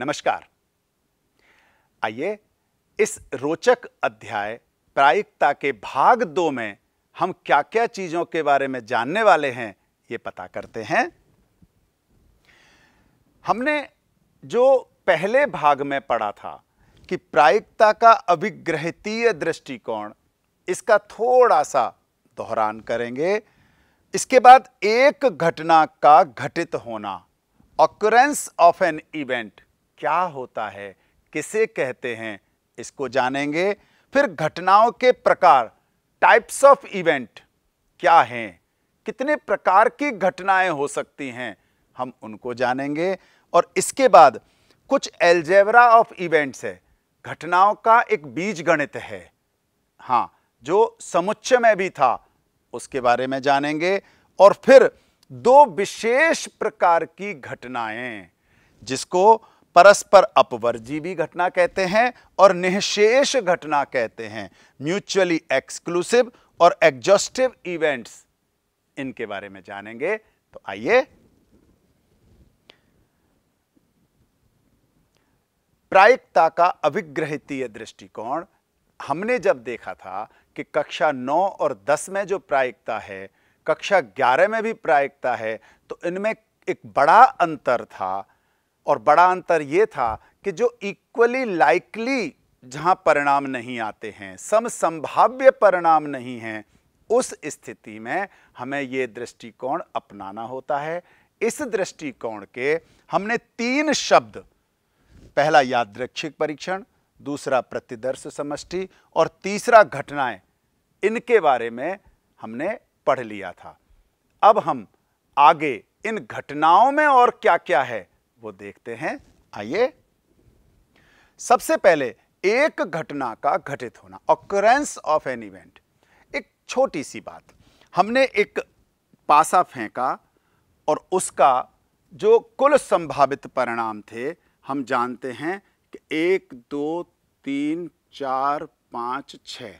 नमस्कार आइए इस रोचक अध्याय प्रायिकता के भाग दो में हम क्या क्या चीजों के बारे में जानने वाले हैं ये पता करते हैं हमने जो पहले भाग में पढ़ा था कि प्रायिकता का अभिग्रहतीय दृष्टिकोण इसका थोड़ा सा दोहरान करेंगे इसके बाद एक घटना का घटित होना ऑक्यूरेंस ऑफ एन इवेंट क्या होता है किसे कहते हैं इसको जानेंगे फिर घटनाओं के प्रकार टाइप्स ऑफ इवेंट क्या हैं कितने प्रकार की घटनाएं हो सकती हैं हम उनको जानेंगे और इसके बाद कुछ एल्जेवरा ऑफ इवेंट्स है घटनाओं का एक बीज गणित है हाँ जो समुच्चय में भी था उसके बारे में जानेंगे और फिर दो विशेष प्रकार की घटनाएं जिसको परस्पर अपवर्जी भी घटना कहते हैं और निःशेष घटना कहते हैं म्यूचुअली एक्सक्लूसिव और एग्जॉस्टिव इवेंट्स इनके बारे में जानेंगे तो आइए प्रायिकता का अभिग्रहितीय दृष्टिकोण हमने जब देखा था कि कक्षा 9 और 10 में जो प्रायिकता है कक्षा 11 में भी प्रायिकता है तो इनमें एक बड़ा अंतर था और बड़ा अंतर ये था कि जो इक्वली लाइकली जहाँ परिणाम नहीं आते हैं सम संभाव्य परिणाम नहीं हैं उस स्थिति में हमें ये दृष्टिकोण अपनाना होता है इस दृष्टिकोण के हमने तीन शब्द पहला यादृक्षिक परीक्षण दूसरा प्रतिदर्श समष्टि और तीसरा घटनाएं इनके बारे में हमने पढ़ लिया था अब हम आगे इन घटनाओं में और क्या क्या है वो देखते हैं आइए सबसे पहले एक घटना का घटित होना ऑक्रेंस ऑफ एन इवेंट एक छोटी सी बात हमने एक पासा फेंका और उसका जो कुल संभावित परिणाम थे हम जानते हैं कि एक दो तीन चार पांच छ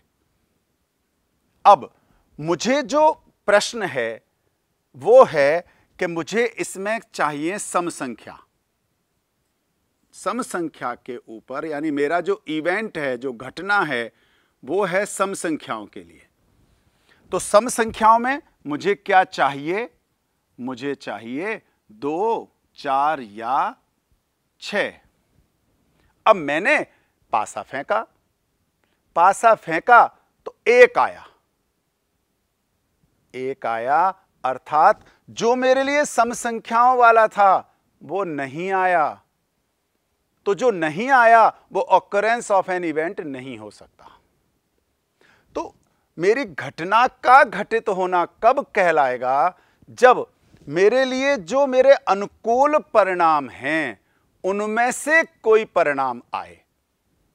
अब मुझे जो प्रश्न है वो है कि मुझे इसमें चाहिए सम संख्या सम संख्या के ऊपर यानी मेरा जो इवेंट है जो घटना है वो है सम संख्याओं के लिए तो सम संख्याओं में मुझे क्या चाहिए मुझे चाहिए दो चार या छ अब मैंने पासा फेंका पासा फेंका तो एक आया एक आया अर्थात जो मेरे लिए सम संख्याओं वाला था वो नहीं आया तो जो नहीं आया वो ऑकरेंस ऑफ एन इवेंट नहीं हो सकता तो मेरी घटना का घटित होना कब कहलाएगा जब मेरे लिए जो मेरे अनुकूल परिणाम हैं उनमें से कोई परिणाम आए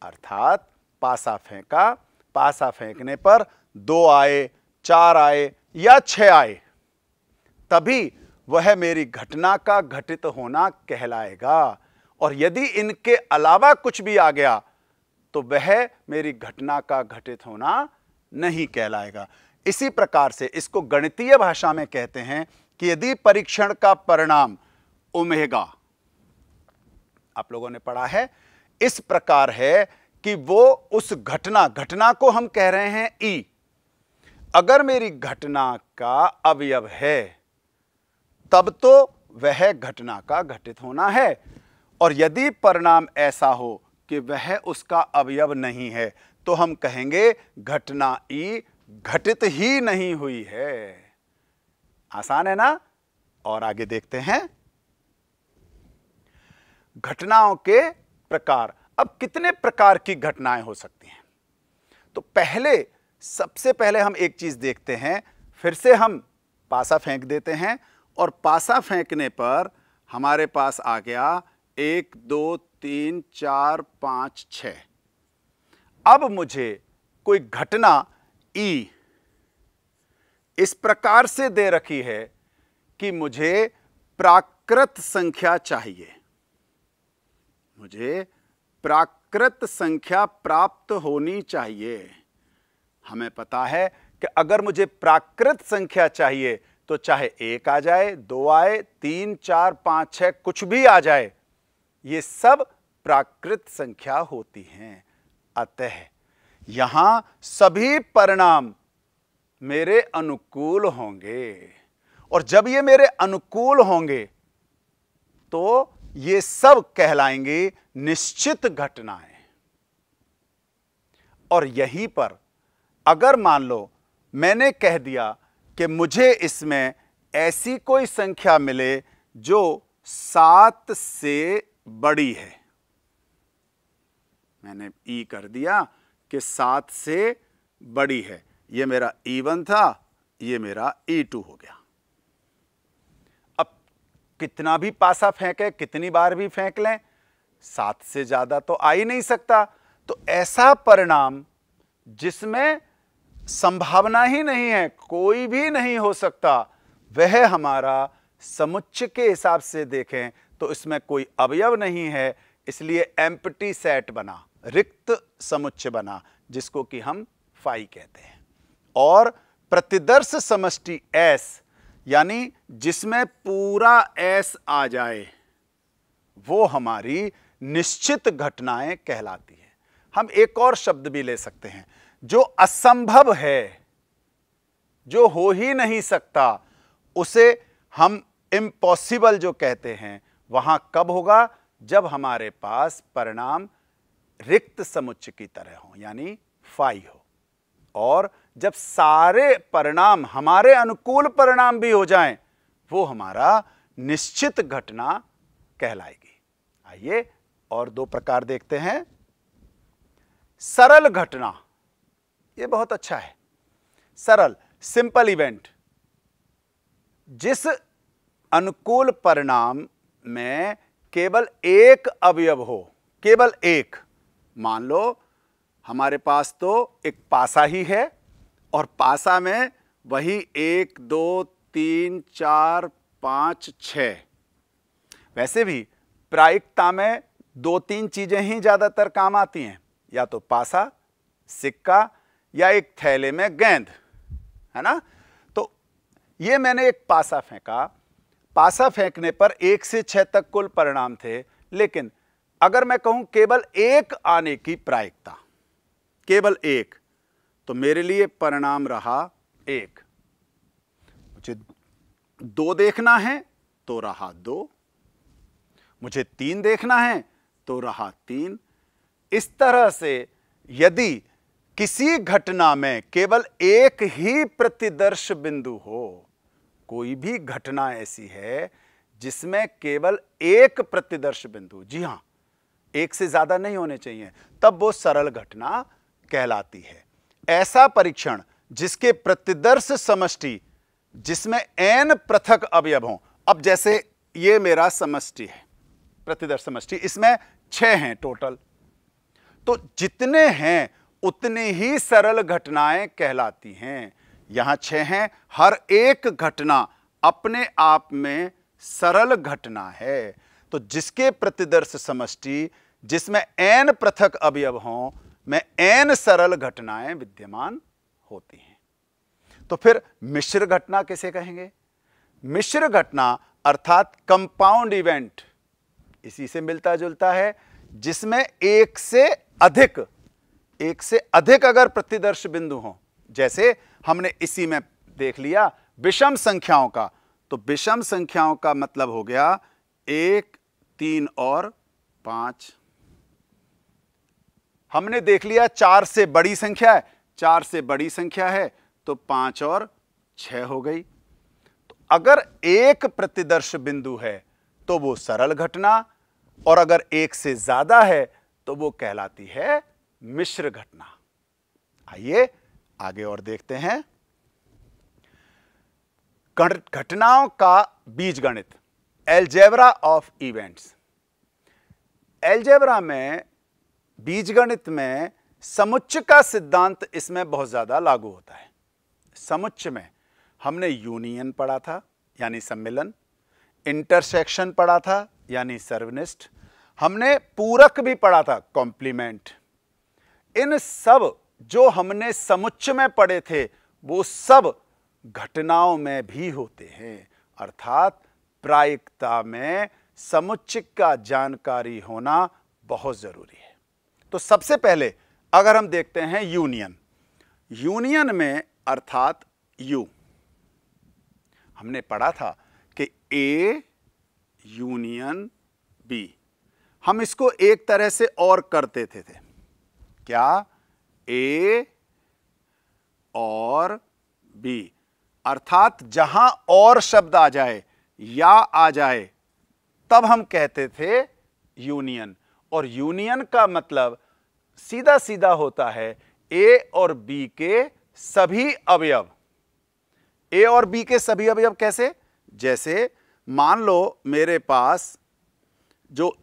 अर्थात पासा फेंका पासा फेंकने पर दो आए चार आए या छह आए तभी वह मेरी घटना का घटित होना कहलाएगा और यदि इनके अलावा कुछ भी आ गया तो वह मेरी घटना का घटित होना नहीं कहलाएगा इसी प्रकार से इसको गणितीय भाषा में कहते हैं कि यदि परीक्षण का परिणाम ओमेगा आप लोगों ने पढ़ा है इस प्रकार है कि वो उस घटना घटना को हम कह रहे हैं ई अगर मेरी घटना का अवयव है तब तो वह घटना का घटित होना है और यदि परिणाम ऐसा हो कि वह उसका अवयव नहीं है तो हम कहेंगे घटना ई घटित ही नहीं हुई है आसान है ना और आगे देखते हैं घटनाओं के प्रकार अब कितने प्रकार की घटनाएं हो सकती हैं तो पहले सबसे पहले हम एक चीज देखते हैं फिर से हम पासा फेंक देते हैं और पासा फेंकने पर हमारे पास आ गया एक दो तीन चार पाँच छ अब मुझे कोई घटना ई इस प्रकार से दे रखी है कि मुझे प्राकृत संख्या चाहिए मुझे प्राकृत संख्या प्राप्त होनी चाहिए हमें पता है कि अगर मुझे प्राकृत संख्या चाहिए तो चाहे एक आ जाए दो आए तीन चार पाँच छः कुछ भी आ जाए ये सब प्राकृत संख्या होती हैं अतः यहां सभी परिणाम मेरे अनुकूल होंगे और जब ये मेरे अनुकूल होंगे तो ये सब कहलाएंगे निश्चित घटनाएं और यहीं पर अगर मान लो मैंने कह दिया कि मुझे इसमें ऐसी कोई संख्या मिले जो सात से बड़ी है मैंने ई कर दिया कि सात से बड़ी है ये मेरा ई e वन था ये मेरा ई e टू हो गया अब कितना भी पासा फेंके कितनी बार भी फेंक लें सात से ज़्यादा तो आ ही नहीं सकता तो ऐसा परिणाम जिसमें संभावना ही नहीं है कोई भी नहीं हो सकता वह हमारा समुच्च के हिसाब से देखें तो इसमें कोई अवयव नहीं है इसलिए एम्पटी सेट बना रिक्त समुच्चय बना जिसको कि हम फाई कहते हैं और प्रतिदर्श समष्टि एस यानी जिसमें पूरा एस आ जाए वो हमारी निश्चित घटनाएं कहलाती है हम एक और शब्द भी ले सकते हैं जो असंभव है जो हो ही नहीं सकता उसे हम इम्पॉसिबल जो कहते हैं वहां कब होगा जब हमारे पास परिणाम रिक्त समुच्च की तरह हो यानी फाई हो और जब सारे परिणाम हमारे अनुकूल परिणाम भी हो जाएं, वो हमारा निश्चित घटना कहलाएगी आइए और दो प्रकार देखते हैं सरल घटना ये बहुत अच्छा है सरल सिंपल इवेंट जिस अनुकूल परिणाम में केवल एक अवयव हो केवल एक मान लो हमारे पास तो एक पासा ही है और पासा में वही एक दो तीन चार पाँच छ वैसे भी प्रायिकता में दो तीन चीज़ें ही ज़्यादातर काम आती हैं या तो पासा सिक्का या एक थैले में गेंद है ना तो ये मैंने एक पासा फेंका पासा फेंकने पर एक से छह तक कुल परिणाम थे लेकिन अगर मैं कहूं केवल एक आने की प्रायिकता केवल एक तो मेरे लिए परिणाम रहा एक मुझे दो देखना है तो रहा दो मुझे तीन देखना है तो रहा तीन इस तरह से यदि किसी घटना में केवल एक ही प्रतिदर्श बिंदु हो कोई भी घटना ऐसी है जिसमें केवल एक प्रतिदर्श बिंदु जी हां एक से ज़्यादा नहीं होने चाहिए तब वो सरल घटना कहलाती है ऐसा परीक्षण जिसके प्रतिदर्श समष्टि जिसमें एन पृथक अवयव हो अब जैसे ये मेरा समष्टि है प्रतिदर्श समष्टि इसमें छ हैं टोटल तो जितने हैं उतनी ही सरल घटनाएं कहलाती हैं यहाँ छः हैं हर एक घटना अपने आप में सरल घटना है तो जिसके प्रतिदर्श समष्टि जिसमें एन पृथक अवयव हों में एन सरल घटनाएं विद्यमान होती हैं तो फिर मिश्र घटना किसे कहेंगे मिश्र घटना अर्थात कंपाउंड इवेंट इसी से मिलता जुलता है जिसमें एक से अधिक एक से अधिक अगर प्रतिदर्श बिंदु हों जैसे हमने इसी में देख लिया विषम संख्याओं का तो विषम संख्याओं का मतलब हो गया एक तीन और पांच हमने देख लिया चार से बड़ी संख्या है चार से बड़ी संख्या है तो पांच और छह हो गई तो अगर एक प्रतिदर्श बिंदु है तो वो सरल घटना और अगर एक से ज़्यादा है तो वो कहलाती है मिश्र घटना आइए आगे और देखते हैं घटनाओं का बीज गणित एल्जेब्रा ऑफ इवेंट्स एल्जेब्रा में बीजगणित में समुच्च का सिद्धांत इसमें बहुत ज़्यादा लागू होता है समुच्च में हमने यूनियन पढ़ा था यानी सम्मिलन इंटरसेक्शन पढ़ा था यानी सर्वनिष्ठ हमने पूरक भी पढ़ा था कॉम्प्लीमेंट इन सब जो हमने समुच्च में पढ़े थे वो सब घटनाओं में भी होते हैं अर्थात प्रायिकता में समुच्च का जानकारी होना बहुत ज़रूरी है तो सबसे पहले अगर हम देखते हैं यूनियन यूनियन में अर्थात यू हमने पढ़ा था कि ए यूनियन बी हम इसको एक तरह से और करते थे, थे। क्या ए और बी अर्थात जहां और शब्द आ जाए या आ जाए तब हम कहते थे यूनियन और यूनियन का मतलब सीधा सीधा होता है ए और बी के सभी अवयव ए और बी के सभी अवयव कैसे जैसे मान लो मेरे पास जो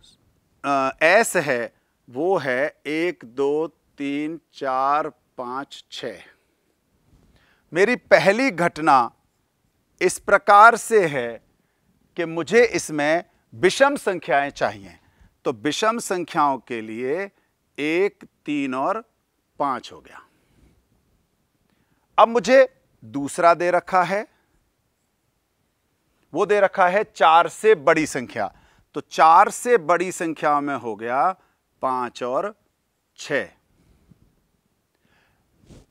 एस है वो है एक दो तीन चार पाँच छ मेरी पहली घटना इस प्रकार से है कि मुझे इसमें विषम संख्याएं चाहिए तो विषम संख्याओं के लिए एक तीन और पांच हो गया अब मुझे दूसरा दे रखा है वो दे रखा है चार से बड़ी संख्या तो चार से बड़ी संख्या में हो गया पांच और छह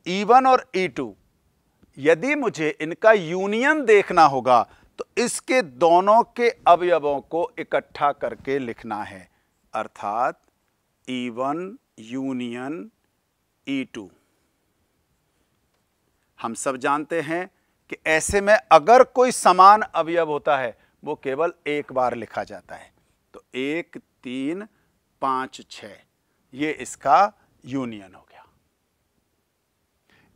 E1 और E2 यदि मुझे इनका यूनियन देखना होगा तो इसके दोनों के अवयवों को इकट्ठा करके लिखना है अर्थात E1 यूनियन E2 हम सब जानते हैं कि ऐसे में अगर कोई समान अवयव होता है वो केवल एक बार लिखा जाता है तो एक तीन पाँच छ ये इसका यूनियन हो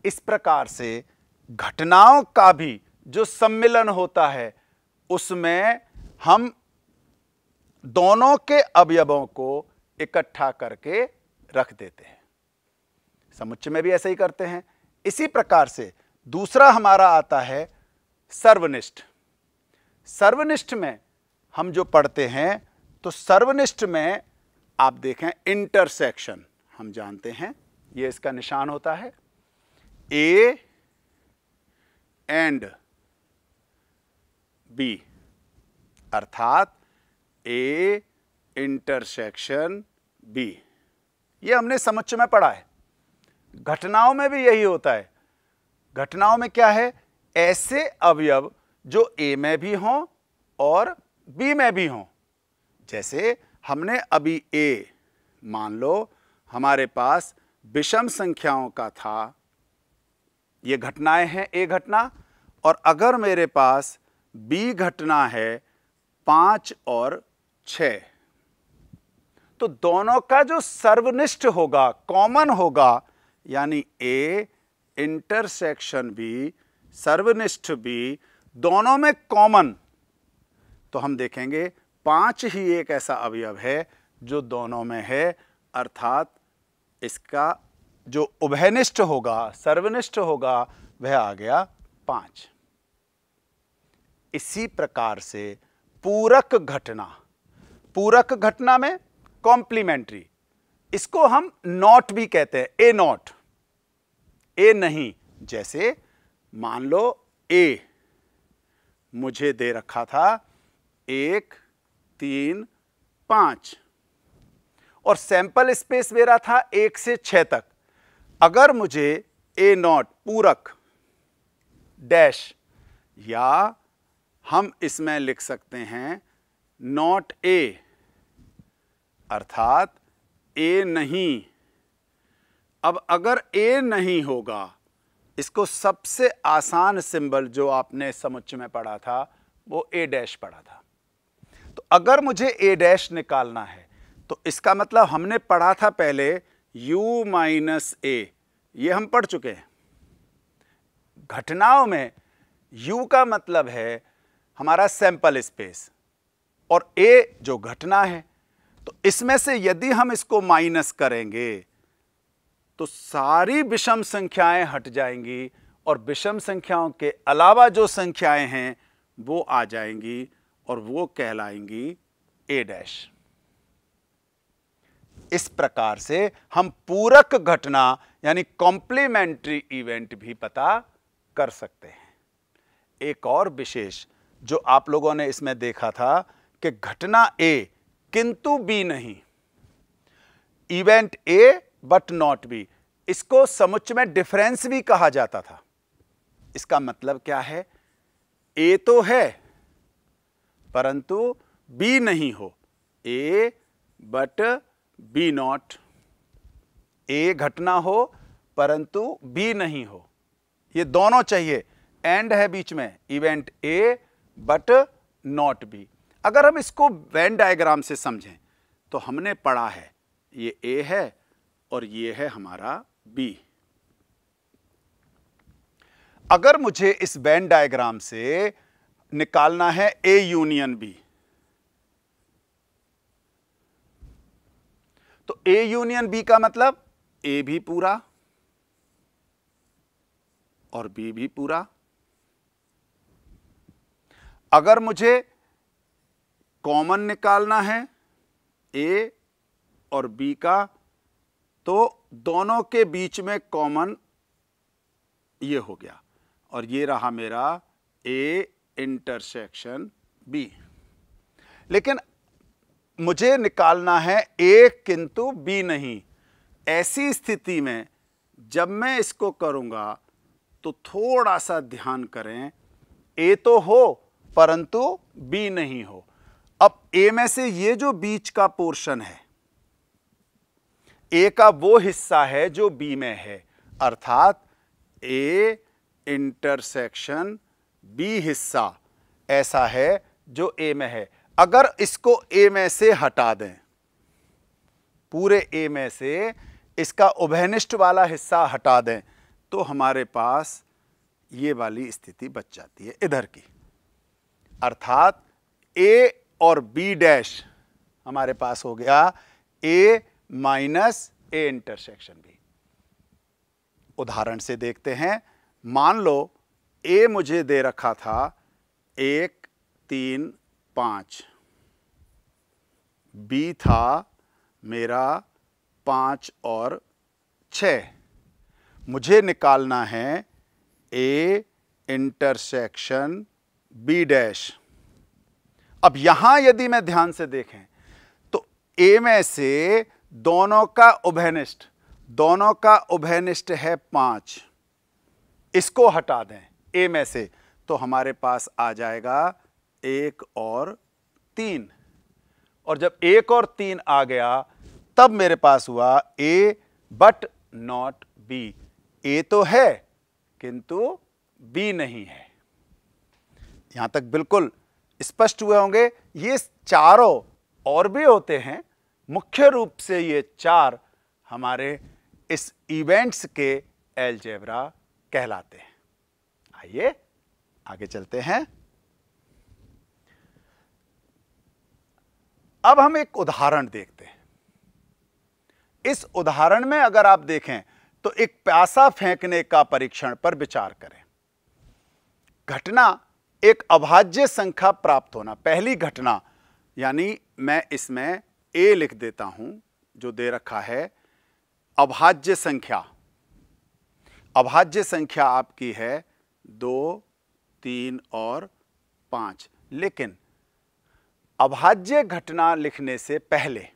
इस प्रकार से घटनाओं का भी जो सम्मिलन होता है उसमें हम दोनों के अवयवों को इकट्ठा करके रख देते हैं समुच्चय में भी ऐसे ही करते हैं इसी प्रकार से दूसरा हमारा आता है सर्वनिष्ठ सर्वनिष्ठ में हम जो पढ़ते हैं तो सर्वनिष्ठ में आप देखें इंटरसेक्शन हम जानते हैं ये इसका निशान होता है ए एंड बी अर्थात ए इंटरसेक्शन बी ये हमने समुच्च में पढ़ा है घटनाओं में भी यही होता है घटनाओं में क्या है ऐसे अवयव जो ए में भी हो और बी में भी हो जैसे हमने अभी ए मान लो हमारे पास विषम संख्याओं का था ये घटनाएं हैं ए घटना और अगर मेरे पास बी घटना है पांच और छ तो दोनों का जो सर्वनिष्ठ होगा कॉमन होगा यानी ए इंटरसेक्शन बी सर्वनिष्ठ बी दोनों में कॉमन तो हम देखेंगे पांच ही एक ऐसा अवयव है जो दोनों में है अर्थात इसका जो उभयनिष्ठ होगा सर्वनिष्ठ होगा वह आ गया पांच इसी प्रकार से पूरक घटना पूरक घटना में कॉम्प्लीमेंट्री इसको हम नॉट भी कहते हैं ए नॉट ए नहीं जैसे मान लो ए मुझे दे रखा था एक तीन पांच और सैंपल स्पेस मेरा था एक से छह तक अगर मुझे ए नॉट पूरक डैश या हम इसमें लिख सकते हैं नॉट ए अर्थात ए नहीं अब अगर ए नहीं होगा इसको सबसे आसान सिंबल जो आपने समुच्च में पढ़ा था वो ए डैश पढ़ा था तो अगर मुझे ए डैश निकालना है तो इसका मतलब हमने पढ़ा था पहले u माइनस ए ये हम पढ़ चुके हैं घटनाओं में u का मतलब है हमारा सैंपल स्पेस और a जो घटना है तो इसमें से यदि हम इसको माइनस करेंगे तो सारी विषम संख्याएं हट जाएंगी और विषम संख्याओं के अलावा जो संख्याएं हैं वो आ जाएंगी और वो कहलाएंगी ए डैश इस प्रकार से हम पूरक घटना यानी कॉम्प्लीमेंट्री इवेंट भी पता कर सकते हैं एक और विशेष जो आप लोगों ने इसमें देखा था कि घटना ए किंतु बी नहीं event A but not B इसको समुच में डिफरेंस भी कहा जाता था इसका मतलब क्या है ए तो है परंतु बी नहीं हो A but B not A घटना हो परंतु बी नहीं हो ये दोनों चाहिए एंड है बीच में event A but not B अगर हम इसको वैन डायग्राम से समझें तो हमने पढ़ा है ये ए है और ये है हमारा बी अगर मुझे इस वैन डायग्राम से निकालना है ए यूनियन बी तो ए यूनियन बी का मतलब ए भी पूरा और बी भी पूरा अगर मुझे कॉमन निकालना है ए और बी का तो दोनों के बीच में कॉमन ये हो गया और ये रहा मेरा ए इंटरसेक्शन बी लेकिन मुझे निकालना है ए किंतु बी नहीं ऐसी स्थिति में जब मैं इसको करूंगा तो थोड़ा सा ध्यान करें ए तो हो परंतु बी नहीं हो अब ए में से ये जो बीच का पोर्शन है ए का वो हिस्सा है जो बी में है अर्थात ए इंटरसेक्शन बी हिस्सा ऐसा है जो ए में है अगर इसको ए में से हटा दें पूरे ए में से इसका उभयनिष्ठ वाला हिस्सा हटा दें तो हमारे पास ये वाली स्थिति बच जाती है इधर की अर्थात ए और बी डैश हमारे पास हो गया A minus A intersection B उदाहरण से देखते हैं मान लो ए मुझे दे रखा था एक तीन पांच बी था मेरा पाँच और छ मुझे निकालना है ए इंटरसेक्शन बी डैश अब यहां यदि मैं ध्यान से देखें तो ए में से दोनों का उभयनिष्ठ दोनों का उभयनिष्ठ है पांच इसको हटा दें ए में से तो हमारे पास आ जाएगा एक और तीन और जब एक और तीन आ गया तब मेरे पास हुआ A but not B A तो है किंतु बी नहीं है यहां तक बिल्कुल स्पष्ट हुए होंगे ये चारों और भी होते हैं मुख्य रूप से ये चार हमारे इस इवेंट्स के एलजेब्रा कहलाते हैं आइए आगे चलते हैं अब हम एक उदाहरण देखते हैं इस उदाहरण में अगर आप देखें तो एक प्यासा फेंकने का परीक्षण पर विचार करें घटना एक अभाज्य संख्या प्राप्त होना पहली घटना यानी मैं इसमें ए लिख देता हूं जो दे रखा है अभाज्य संख्या अभाज्य संख्या आपकी है दो तीन और पांच लेकिन अभाज्य घटना लिखने से पहले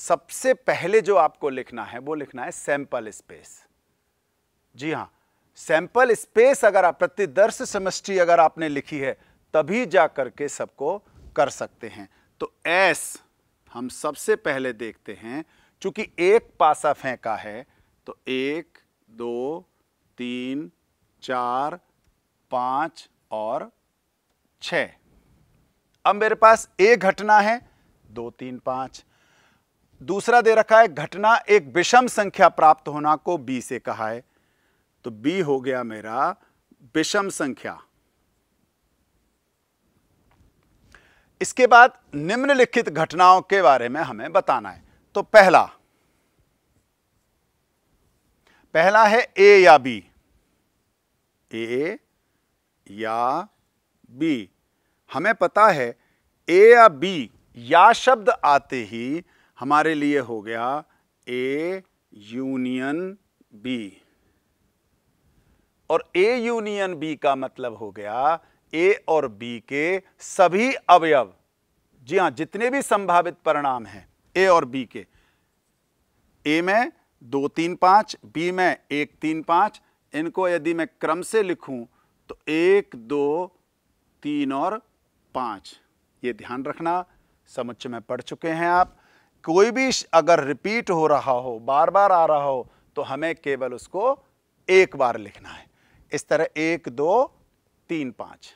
सबसे पहले जो आपको लिखना है वो लिखना है सैंपल स्पेस जी हां सैंपल स्पेस अगर आप प्रतिदर्श समष्टि अगर आपने लिखी है तभी जा करके सबको कर सकते हैं तो एस हम सबसे पहले देखते हैं चूंकि एक पासा फेंका है तो एक दो तीन चार पांच और छह अब मेरे पास एक घटना है दो तीन पांच दूसरा दे रखा है घटना एक विषम संख्या प्राप्त होना को बी से कहा है तो बी हो गया मेरा विषम संख्या इसके बाद निम्नलिखित घटनाओं के बारे में हमें बताना है तो पहला पहला है ए या बी ए या बी हमें पता है ए या बी या शब्द आते ही हमारे लिए हो गया ए यूनियन बी और ए यूनियन बी का मतलब हो गया ए और बी के सभी अवयव जी हां जितने भी संभावित परिणाम हैं ए और बी के ए में दो तीन पांच बी में एक तीन पांच इनको यदि मैं क्रम से लिखूं तो एक दो तीन और पाँच ये ध्यान रखना समुच्चय में पढ़ चुके हैं आप कोई भी अगर रिपीट हो रहा हो बार बार आ रहा हो तो हमें केवल उसको एक बार लिखना है इस तरह एक दो तीन पाँच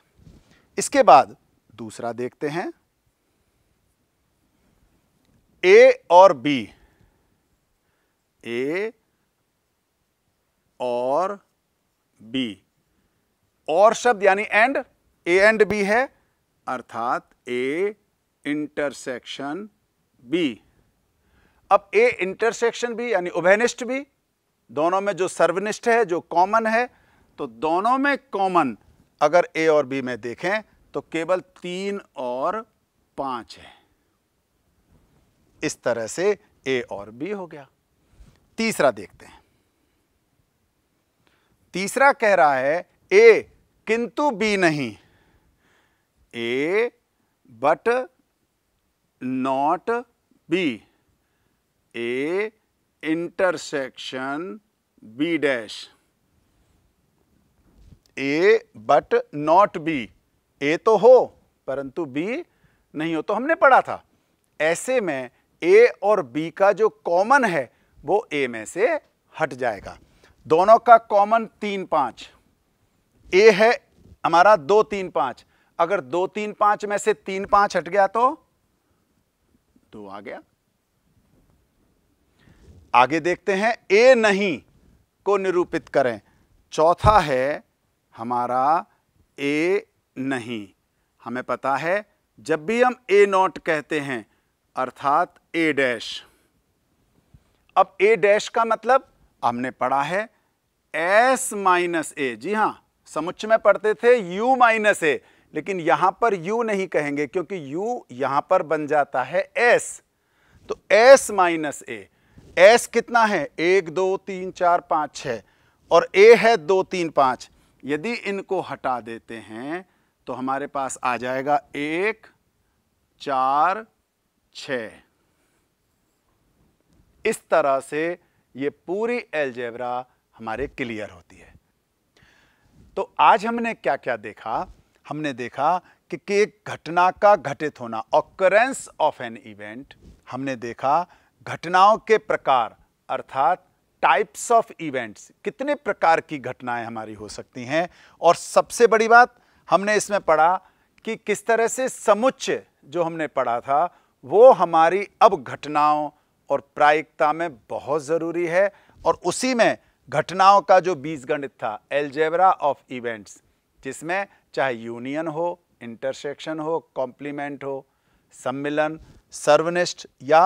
इसके बाद दूसरा देखते हैं ए और बी ए और बी और शब्द यानी एंड ए एंड बी है अर्थात ए इंटरसेक्शन बी अब ए इंटरसेक्शन बी यानी उभयनिष्ठ भी दोनों में जो सर्वनिष्ठ है जो कॉमन है तो दोनों में कॉमन अगर ए और बी में देखें तो केवल तीन और पांच है इस तरह से ए और बी हो गया तीसरा देखते हैं तीसरा कह रहा है ए किंतु बी नहीं A but not B. A intersection B dash. A but not B. A तो हो परंतु B नहीं हो तो हमने पढ़ा था ऐसे में A और B का जो कॉमन है वो A में से हट जाएगा दोनों का कॉमन तीन पांच ए है हमारा दो तीन पांच अगर दो तीन पांच में से तीन पांच हट गया तो दो आ गया आगे देखते हैं ए नहीं को निरूपित करें चौथा है हमारा ए नहीं हमें पता है जब भी हम ए नॉट कहते हैं अर्थात ए डैश अब ए डैश का मतलब हमने पढ़ा है एस माइनस ए जी हाँ समुच्च में पढ़ते थे यू माइनस ए लेकिन यहां पर u नहीं कहेंगे क्योंकि u यहां पर बन जाता है s तो s माइनस ए एस कितना है एक दो तीन चार पांच छ और ए है दो तीन पांच यदि इनको हटा देते हैं तो हमारे पास आ जाएगा एक चार छ इस तरह से ये पूरी एलजेब्रा हमारे क्लियर होती है तो आज हमने क्या क्या देखा हमने देखा कि, एक घटना का घटित होना ऑकरेंस ऑफ एन इवेंट हमने देखा घटनाओं के प्रकार अर्थात टाइप्स ऑफ इवेंट्स कितने प्रकार की घटनाएं हमारी हो सकती हैं और सबसे बड़ी बात हमने इसमें पढ़ा कि किस तरह से समुच्चय जो हमने पढ़ा था वो हमारी अब घटनाओं और प्रायिकता में बहुत ज़रूरी है और उसी में घटनाओं का जो बीजगणित था एल्जेबरा ऑफ इवेंट्स जिसमें चाहे यूनियन हो इंटरसेक्शन हो कॉम्प्लीमेंट हो सम्मिलन सर्वनिष्ठ या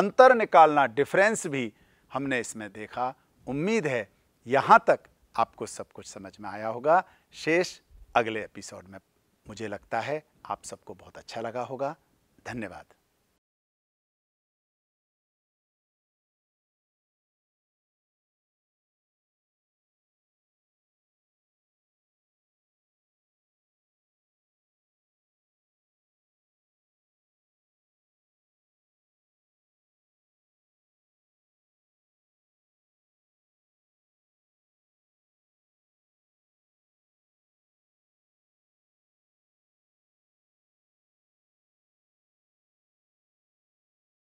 अंतर निकालना डिफरेंस भी हमने इसमें देखा उम्मीद है यहाँ तक आपको सब कुछ समझ में आया होगा शेष अगले एपिसोड में मुझे लगता है आप सबको बहुत अच्छा लगा होगा धन्यवाद